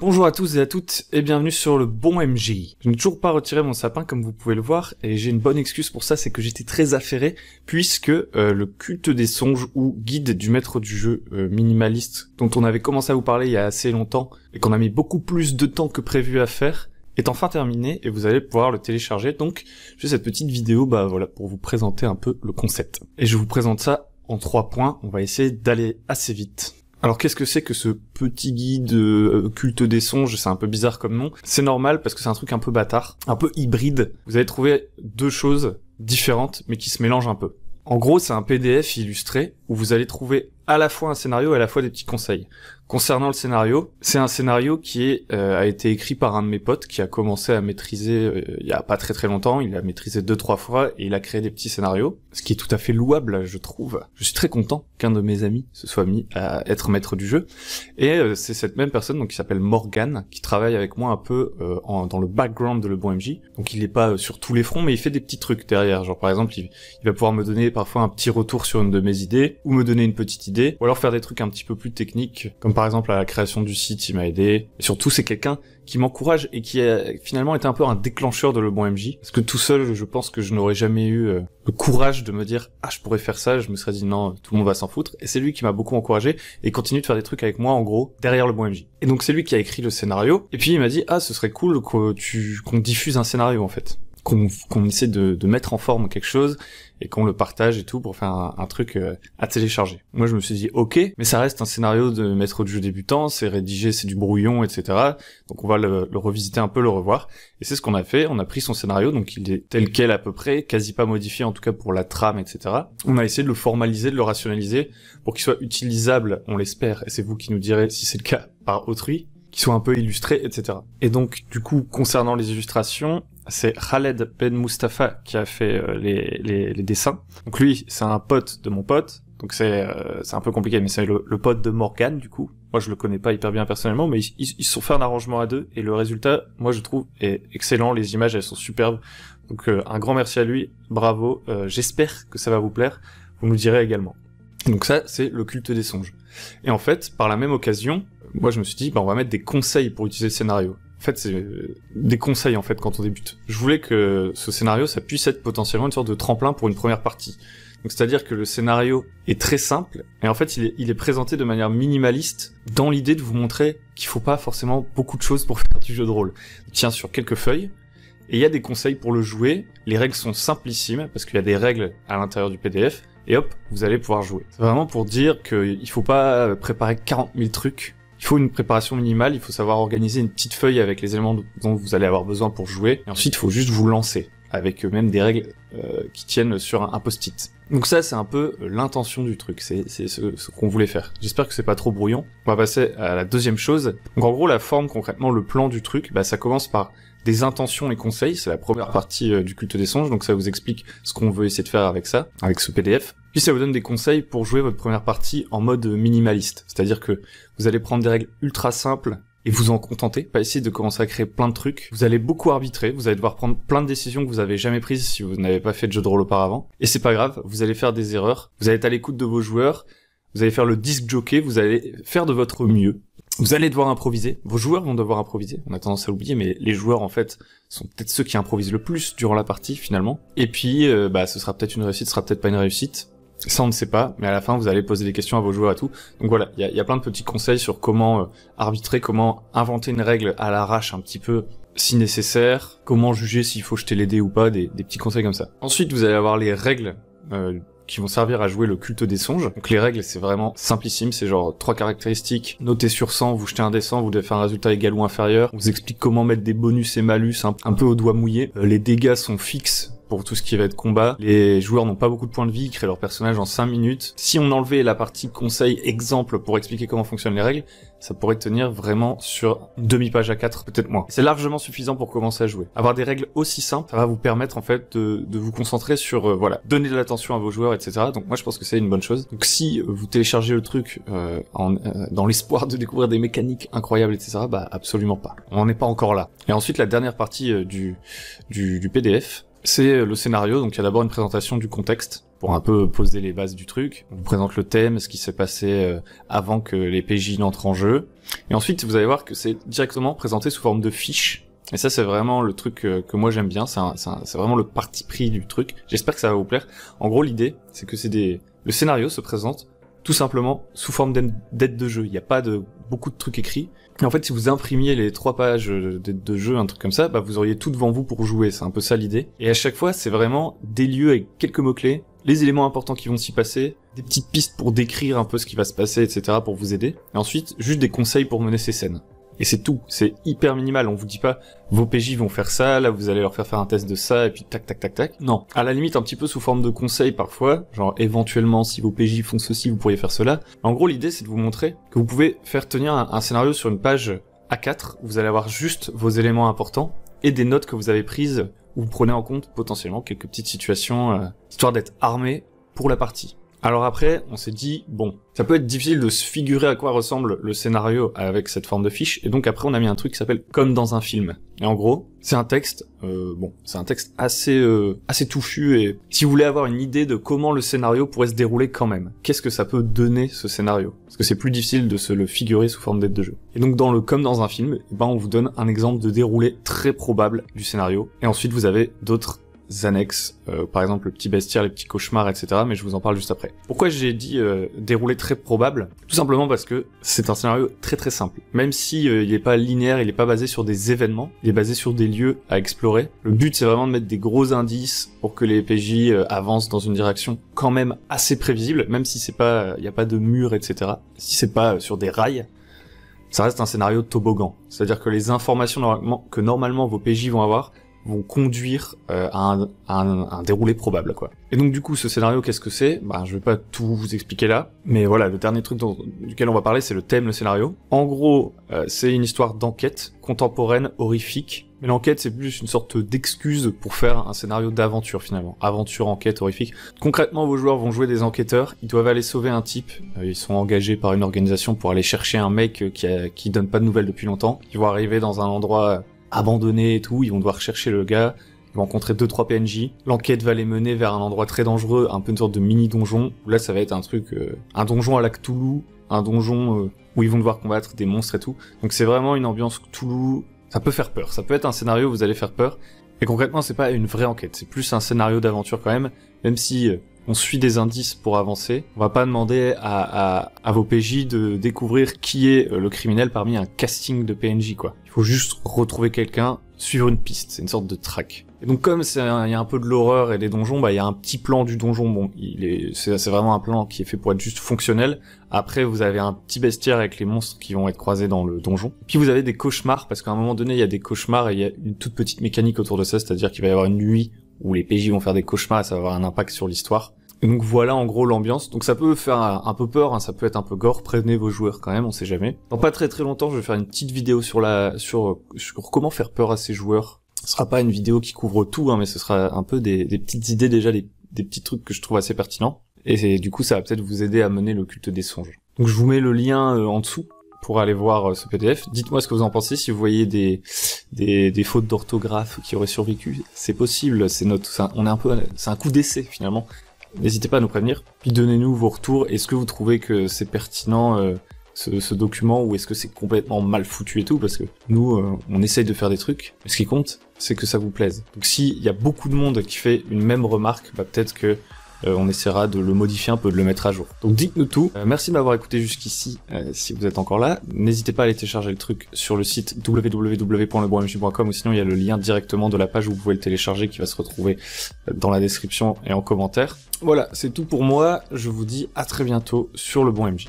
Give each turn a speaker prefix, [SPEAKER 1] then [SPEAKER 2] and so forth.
[SPEAKER 1] Bonjour à tous et à toutes et bienvenue sur le bon MJ. Je n'ai toujours pas retiré mon sapin comme vous pouvez le voir et j'ai une bonne excuse pour ça, c'est que j'étais très affairé puisque euh, le culte des songes ou guide du maître du jeu euh, minimaliste dont on avait commencé à vous parler il y a assez longtemps et qu'on a mis beaucoup plus de temps que prévu à faire est enfin terminé et vous allez pouvoir le télécharger donc j'ai cette petite vidéo bah voilà pour vous présenter un peu le concept. Et je vous présente ça en trois points, on va essayer d'aller assez vite. Alors qu'est-ce que c'est que ce petit guide euh, culte des songes C'est un peu bizarre comme nom. C'est normal parce que c'est un truc un peu bâtard, un peu hybride. Vous allez trouver deux choses différentes mais qui se mélangent un peu. En gros, c'est un PDF illustré où vous allez trouver à la fois un scénario et à la fois des petits conseils. Concernant le scénario, c'est un scénario qui euh, a été écrit par un de mes potes qui a commencé à maîtriser euh, il y a pas très très longtemps, il a maîtrisé deux trois fois et il a créé des petits scénarios, ce qui est tout à fait louable je trouve. Je suis très content qu'un de mes amis se soit mis à être maître du jeu et euh, c'est cette même personne donc qui s'appelle Morgan qui travaille avec moi un peu dans le background de le bon MJ. Donc il n'est pas sur tous les fronts mais il fait des petits trucs derrière, genre par exemple il, il va pouvoir me donner parfois un petit retour sur une de mes idées ou me donner une petite idée ou alors faire des trucs un petit peu plus techniques comme par par exemple à la création du site, il m'a aidé. Et surtout, c'est quelqu'un qui m'encourage et qui a finalement été un peu un déclencheur de le bon MJ. Parce que tout seul, je pense que je n'aurais jamais eu euh, le courage de me dire ah je pourrais faire ça. Je me serais dit non, tout le monde va s'en foutre. Et c'est lui qui m'a beaucoup encouragé et continue de faire des trucs avec moi en gros derrière le bon MJ. Et donc c'est lui qui a écrit le scénario. Et puis il m'a dit ah ce serait cool que tu qu'on diffuse un scénario en fait qu'on essaie de, mettre en forme quelque chose et qu'on le partage et tout pour faire un, truc euh, à télécharger. Moi, je me suis dit, ok, mais ça reste un scénario de maître de jeu débutant, c'est rédigé, c'est du brouillon, etc. Donc on va le, revisiter un peu, le revoir. Et c'est ce qu'on a fait. On a pris son scénario, donc il est tel quel à peu près, quasi pas modifié en tout cas pour la trame, etc. On a essayé de le formaliser, de le rationaliser pour qu'il soit utilisable, on l'espère. Et c'est vous qui nous direz si c'est le cas par autrui qui soit un peu illustré, etc. Et donc, du coup, concernant les illustrations, c'est Khaled Ben Mustafa qui a fait euh, les, dessins. Donc lui, c'est un pote de mon pote. Donc c'est euh, un peu compliqué, mais c'est le, pote de Morgan du coup. Moi je le connais pas hyper bien personnellement, mais ils, se sont fait un arrangement à deux et le résultat, moi je trouve, est excellent. Les images elles sont superbes. Donc euh, un grand merci à lui, bravo. J'espère que ça va vous plaire. Vous le direz également. Donc ça c'est le culte des songes. Et en fait, par la même occasion, moi je me suis dit, bah, on va mettre des conseils pour utiliser le scénario. En fait, c'est des conseils en fait quand on débute. Je voulais que ce scénario, ça puisse être potentiellement une sorte de tremplin pour une première partie. Donc c'est-à-dire que le scénario est très simple et en fait il est, présenté de manière minimaliste dans l'idée de vous montrer qu'il faut pas forcément beaucoup de choses pour faire du jeu de rôle. tiens sur quelques feuilles et il y a des conseils pour le jouer. Les règles sont simplissimes parce qu'il y a des règles à l'intérieur du PDF et hop, vous allez pouvoir jouer. C'est vraiment pour dire qu'il faut pas préparer 40 000 trucs il faut une préparation minimale, il faut savoir organiser une petite feuille avec les éléments dont vous allez avoir besoin pour jouer. Et ensuite, il faut juste vous lancer avec même des règles euh, qui tiennent sur un, post-it. Donc ça, c'est un peu euh, l'intention du truc, c'est ce, qu'on voulait faire. J'espère que c'est pas trop brouillon. On va passer à la deuxième chose. Donc en gros, la forme concrètement, le plan du truc, bah, ça commence par des intentions et conseils, c'est la première partie euh, du culte des songes, donc ça vous explique ce qu'on veut essayer de faire avec ça, avec ce PDF. Puis ça vous donne des conseils pour jouer votre première partie en mode minimaliste. C'est-à-dire que vous allez prendre des règles ultra simples et vous en contenter, pas essayer de commencer à créer plein de trucs. Vous allez beaucoup arbitrer, vous allez devoir prendre plein de décisions que vous avez jamais prises si vous n'avez pas fait de jeu de rôle auparavant. Et c'est pas grave, vous allez faire des erreurs, vous allez être à l'écoute de vos joueurs, vous allez faire le disc jockey, vous allez faire de votre mieux. Vous allez devoir improviser, vos joueurs vont devoir improviser, on a tendance à oublier, mais les joueurs en fait sont peut-être ceux qui improvisent le plus durant la partie finalement. Et puis, euh, bah, ce sera peut-être une réussite, ce sera peut-être pas une réussite, ça, on ne sait pas, mais à la fin, vous allez poser des questions à vos joueurs et tout. Donc voilà, il y a, plein de petits conseils sur comment euh, arbitrer, comment inventer une règle à l'arrache un petit peu si nécessaire, comment juger s'il faut jeter les dés ou pas, des, petits conseils comme ça. Ensuite, vous allez avoir les règles euh, qui vont servir à jouer le culte des songes. Donc les règles, c'est vraiment simplissime, c'est genre trois caractéristiques, notez sur 100, vous jetez un des vous devez faire un résultat égal ou inférieur, on vous explique comment mettre des bonus et malus un, peu au doigt mouillé, euh, les dégâts sont fixes, pour tout ce qui va être combat. Les joueurs n'ont pas beaucoup de points de vie, ils créent leur personnage en 5 minutes. Si on enlevait la partie conseil exemple pour expliquer comment fonctionnent les règles, ça pourrait tenir vraiment sur demi-page à 4, peut-être moins. C'est largement suffisant pour commencer à jouer. Avoir des règles aussi simples, ça va vous permettre en fait de, vous concentrer sur, euh, voilà, donner de l'attention à vos joueurs, etc. Donc moi je pense que c'est une bonne chose. Donc si vous téléchargez le truc euh, en, euh, dans l'espoir de découvrir des mécaniques incroyables, etc., bah absolument pas. On n'en est pas encore là. Et ensuite la dernière partie du, du PDF, c'est le scénario, donc il y a d'abord une présentation du contexte pour un peu poser les bases du truc. On vous présente le thème, ce qui s'est passé euh, avant que les PJ n'entrent en jeu. Et ensuite, vous allez voir que c'est directement présenté sous forme de fiche. Et ça, c'est vraiment le truc euh, que moi j'aime bien. C'est vraiment le parti pris du truc. J'espère que ça va vous plaire. En gros, l'idée, c'est que c'est des... Le scénario se présente tout simplement sous forme d'aide de jeu. Il n'y a pas de beaucoup de trucs écrits. Et en fait, si vous imprimiez les trois pages d'aide euh, de jeu, un truc comme ça, bah vous auriez tout devant vous pour jouer. C'est un peu ça l'idée. Et à chaque fois, c'est vraiment des lieux avec quelques mots clés, les éléments importants qui vont s'y passer, des petites pistes pour décrire un peu ce qui va se passer, etc., pour vous aider. Et ensuite, juste des conseils pour mener ces scènes et c'est tout. C'est hyper minimal. On vous dit pas vos PJ vont faire ça, là vous allez leur faire faire un test de ça et puis tac tac tac tac. Non, à la limite un petit peu sous forme de conseils parfois, genre éventuellement si vos PJ font ceci, vous pourriez faire cela. En gros, l'idée c'est de vous montrer que vous pouvez faire tenir un, scénario sur une page A4, vous allez avoir juste vos éléments importants et des notes que vous avez prises où vous prenez en compte potentiellement quelques petites situations euh, histoire d'être armé pour la partie. Alors après, on s'est dit, bon, ça peut être difficile de se figurer à quoi ressemble le scénario avec cette forme de fiche, et donc après on a mis un truc qui s'appelle comme dans un film. Et en gros, c'est un texte, euh, bon, c'est un texte assez euh, assez touffu, et si vous voulez avoir une idée de comment le scénario pourrait se dérouler quand même, qu'est-ce que ça peut donner ce scénario Parce que c'est plus difficile de se le figurer sous forme d'aide de jeu. Et donc dans le comme dans un film, eh ben on vous donne un exemple de déroulé très probable du scénario, et ensuite vous avez d'autres annexes, euh, par exemple le petit bestiaire, les petits cauchemars, etc. Mais je vous en parle juste après. Pourquoi j'ai dit euh, déroulé très probable Tout simplement parce que c'est un scénario très très simple. Même si euh, il n'est pas linéaire, il n'est pas basé sur des événements, il est basé sur des lieux à explorer. Le but c'est vraiment de mettre des gros indices pour que les PJ euh, avancent dans une direction quand même assez prévisible, même si c'est pas, il n'y a pas de mur, etc. Si c'est pas sur des rails, ça reste un scénario toboggan. C'est-à-dire que les informations que normalement vos PJ vont avoir, vont conduire euh, à, un, déroulé probable quoi. Et donc du coup ce scénario qu'est-ce que c'est Bah je vais pas tout vous expliquer là, mais voilà le dernier truc dont, duquel on va parler c'est le thème le scénario. En gros euh, c'est une histoire d'enquête contemporaine horrifique, mais l'enquête c'est plus une sorte d'excuse pour faire un scénario d'aventure finalement, aventure enquête horrifique. Concrètement vos joueurs vont jouer des enquêteurs, ils doivent aller sauver un type, euh, ils sont engagés par une organisation pour aller chercher un mec qui, qui donne pas de nouvelles depuis longtemps, ils vont arriver dans un endroit abandonnés et tout, ils vont devoir chercher le gars, ils vont rencontrer deux trois PNJ, l'enquête va les mener vers un endroit très dangereux, un peu une sorte de mini-donjon, là ça va être un truc, euh, un donjon à la Cthulhu, un donjon euh, où ils vont devoir combattre des monstres et tout, donc c'est vraiment une ambiance Cthulhu, ça peut faire peur, ça peut être un scénario où vous allez faire peur, et concrètement c'est pas une vraie enquête, c'est plus un scénario d'aventure quand même, même si... Euh, on suit des indices pour avancer. On va pas demander à, vos PJ de découvrir qui est euh, le criminel parmi un casting de PNJ, quoi. Il faut juste retrouver quelqu'un, suivre une piste. C'est une sorte de track. Et donc comme il y a un peu de l'horreur et des donjons, bah il y a un petit plan du donjon. Bon, il est, c'est, c'est vraiment un plan qui est fait pour être juste fonctionnel. Après, vous avez un petit bestiaire avec les monstres qui vont être croisés dans le donjon. Puis vous avez des cauchemars parce qu'à un moment donné, il y a des cauchemars et il y a une toute petite mécanique autour de ça, c'est-à-dire qu'il va y avoir une nuit où les PJ vont faire des cauchemars ça va avoir un impact sur l'histoire. Donc voilà en gros l'ambiance. Donc ça peut faire un peu peur, hein, ça peut être un peu gore. Prévenez vos joueurs quand même, on sait jamais. Dans pas très très longtemps, je vais faire une petite vidéo sur la sur, sur comment faire peur à ces joueurs. Ce sera pas une vidéo qui couvre tout, hein, mais ce sera un peu des, petites idées déjà, des, des petits trucs que je trouve assez pertinents. Et du coup, ça va peut-être vous aider à mener le culte des songes. Donc je vous mets le lien euh, en dessous pour aller voir euh, ce PDF. Dites-moi ce que vous en pensez, si vous voyez des, des, fautes d'orthographe qui auraient survécu. C'est possible, c'est notre, un, on est un peu, c'est un coup d'essai finalement. N'hésitez pas à nous prévenir. Puis donnez-nous vos retours. Est-ce que vous trouvez que c'est pertinent euh, ce, document ou est-ce que c'est complètement mal foutu et tout Parce que nous, euh, on essaye de faire des trucs. ce qui compte, c'est que ça vous plaise. Donc s'il y a beaucoup de monde qui fait une même remarque, bah, peut-être que euh, on essaiera de le modifier un peu, de le mettre à jour. Donc dites-nous tout. Euh, merci de m'avoir écouté jusqu'ici, euh, si vous êtes encore là. N'hésitez pas à aller télécharger le truc sur le site www.lebonmj.com ou sinon il y a le lien directement de la page où vous pouvez le télécharger qui va se retrouver dans la description et en commentaire. Voilà, c'est tout pour moi. Je vous dis à très bientôt sur le bon MJ.